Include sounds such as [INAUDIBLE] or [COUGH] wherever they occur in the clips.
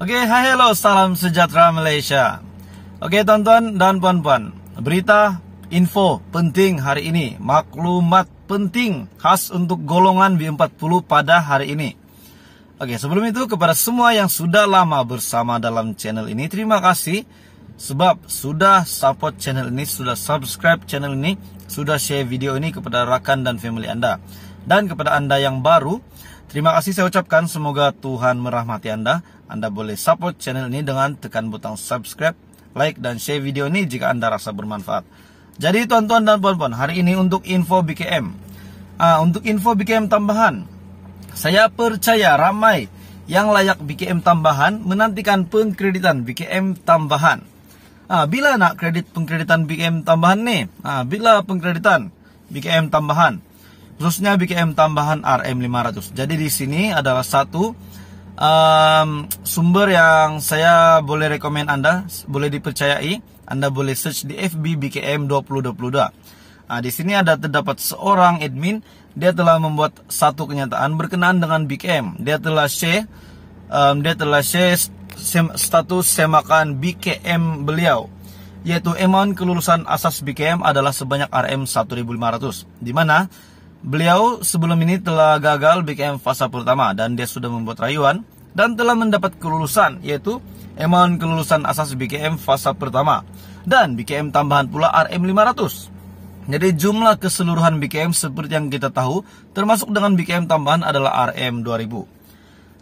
Oke, okay, hai hello, salam sejahtera Malaysia. Oke, okay, tonton dan puan-puan, berita info penting hari ini, maklumat penting khas untuk golongan B40 pada hari ini. Oke, okay, sebelum itu kepada semua yang sudah lama bersama dalam channel ini, terima kasih sebab sudah support channel ini, sudah subscribe channel ini, sudah share video ini kepada rakan dan family Anda. Dan kepada Anda yang baru, terima kasih saya ucapkan semoga Tuhan merahmati Anda anda boleh support channel ini dengan tekan butang subscribe, like, dan share video ini jika Anda rasa bermanfaat. Jadi tuan-tuan dan puan-puan, hari ini untuk info BKM. Uh, ah, untuk info BKM tambahan, saya percaya ramai yang layak BKM tambahan menantikan pengkreditan BKM tambahan. Ah, bila nak kredit pengkreditan BKM tambahan nih? Ah, bila pengkreditan BKM tambahan? Khususnya BKM tambahan RM500. Jadi di sini adalah satu um, sumber yang saya boleh rekomend Anda, boleh dipercayai, Anda boleh search di FB BKM 2022. Nah, di sini ada terdapat seorang admin, dia telah membuat satu kenyataan berkenaan dengan BKM. Dia telah share, um, dia telah share status semakan BKM beliau yaitu emon kelulusan asas BKM adalah sebanyak RM 1500 di mana Beliau sebelum ini telah gagal BKM fase pertama dan dia sudah membuat rayuan dan telah mendapat kelulusan yaitu emang kelulusan asas BKM fase pertama dan BKM tambahan pula RM500. Jadi jumlah keseluruhan BKM seperti yang kita tahu termasuk dengan BKM tambahan adalah RM2000.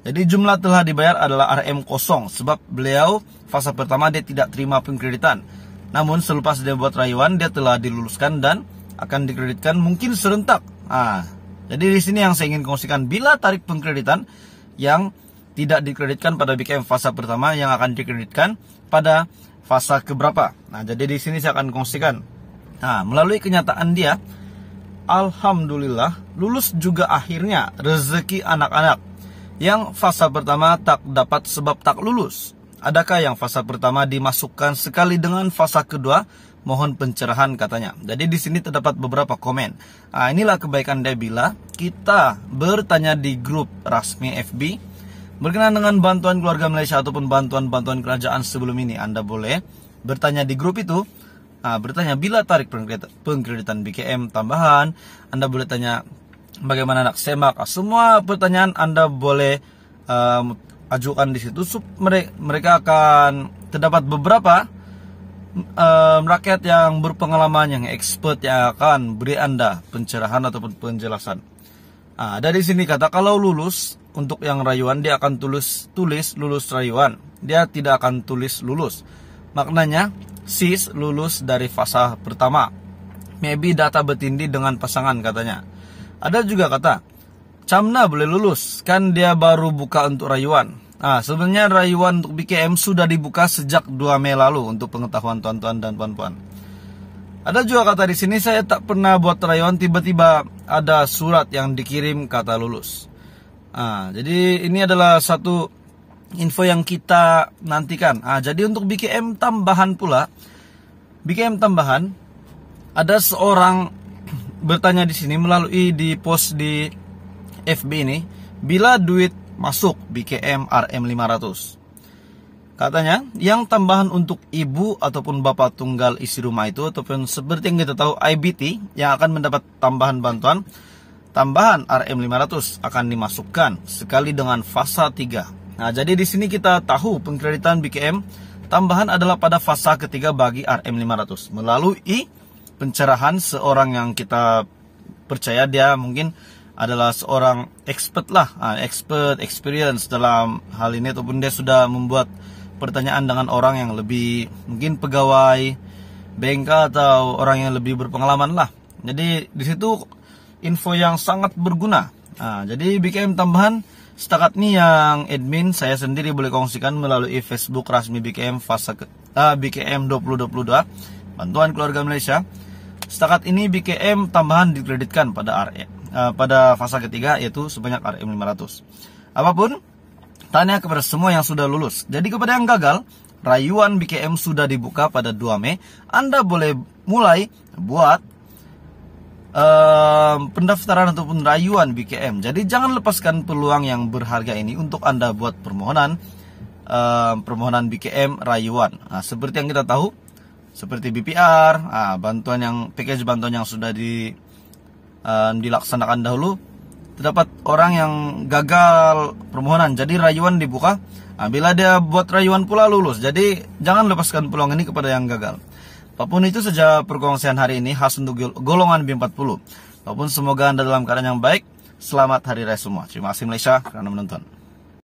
Jadi jumlah telah dibayar adalah RM kosong sebab beliau fase pertama dia tidak terima pengkreditan. Namun selepas dia buat rayuan dia telah diluluskan dan akan dikreditkan mungkin serentak Ah, jadi di sini yang saya ingin kongsikan bila tarik pengkreditan yang tidak dikreditkan pada BKM fase pertama yang akan dikreditkan pada fase keberapa. Nah, jadi di sini saya akan kongsikan. Nah, melalui kenyataan dia, Alhamdulillah lulus juga akhirnya rezeki anak-anak yang fase pertama tak dapat sebab tak lulus. Adakah yang fase pertama dimasukkan sekali dengan fase kedua mohon pencerahan katanya. Jadi di sini terdapat beberapa komen. Nah, inilah kebaikan Debila. Kita bertanya di grup resmi FB berkenaan dengan bantuan keluarga Malaysia ataupun bantuan-bantuan kerajaan sebelum ini. Anda boleh bertanya di grup itu. Nah, bertanya bila tarik pengkreditan BKM tambahan. Anda boleh tanya bagaimana anak semak. Ah, semua pertanyaan Anda boleh uh, ajukan di situ. Mereka akan terdapat beberapa um, rakyat yang berpengalaman, yang expert yang akan beri Anda pencerahan ataupun penjelasan. Nah, dari sini kata kalau lulus untuk yang rayuan dia akan tulis tulis lulus rayuan. Dia tidak akan tulis lulus. Maknanya sis lulus dari fase pertama. Maybe data bertindih dengan pasangan katanya. Ada juga kata Camna boleh lulus, kan dia baru buka untuk rayuan. Nah, sebenarnya rayuan untuk BKM sudah dibuka sejak 2 Mei lalu untuk pengetahuan tuan-tuan dan puan-puan. Ada juga kata di sini saya tak pernah buat rayuan tiba-tiba ada surat yang dikirim kata lulus. Nah, jadi ini adalah satu info yang kita nantikan. Nah, jadi untuk BKM tambahan pula, BKM tambahan ada seorang [CLEARS THROAT] bertanya di sini melalui di post di FB ini, bila duit masuk BKM RM500. Katanya, yang tambahan untuk ibu ataupun bapak tunggal isi rumah itu ataupun seperti yang kita tahu IBT yang akan mendapat tambahan bantuan tambahan RM500 akan dimasukkan sekali dengan fasa 3. Nah, jadi di sini kita tahu pengkreditan BKM tambahan adalah pada fasa ketiga bagi RM500 melalui pencerahan seorang yang kita percaya dia mungkin adalah seorang expert lah, ah, expert experience dalam hal ini ataupun dia sudah membuat pertanyaan dengan orang yang lebih mungkin pegawai bengkel atau orang yang lebih berpengalaman lah. Jadi di situ info yang sangat berguna. Nah, jadi BKM tambahan setakat ini yang admin saya sendiri boleh kongsikan melalui Facebook rasmi BKM fase ke, uh, BKM 2022 Bantuan Keluarga Malaysia. Setakat ini BKM tambahan dikreditkan pada Eh, pada fase ketiga yaitu sebanyak RM 500. Apapun, tanya kepada semua yang sudah lulus. Jadi kepada yang gagal, rayuan BKM sudah dibuka pada 2 Mei. Anda boleh mulai buat uh, pendaftaran ataupun rayuan BKM. Jadi jangan lepaskan peluang yang berharga ini untuk Anda buat permohonan uh, permohonan BKM rayuan. Nah, seperti yang kita tahu, seperti BPR, uh, ah, bantuan yang package bantuan yang sudah di dilaksanakan dahulu terdapat orang yang gagal permohonan. Jadi rayuan dibuka. Nah, bila dia buat rayuan pula lulus. Jadi jangan lepaskan peluang ini kepada yang gagal. Apapun itu sejak perkongsian hari ini khas untuk golongan B40. Apapun semoga Anda dalam keadaan yang baik. Selamat hari raya semua. Terima kasih Malaysia karena menonton.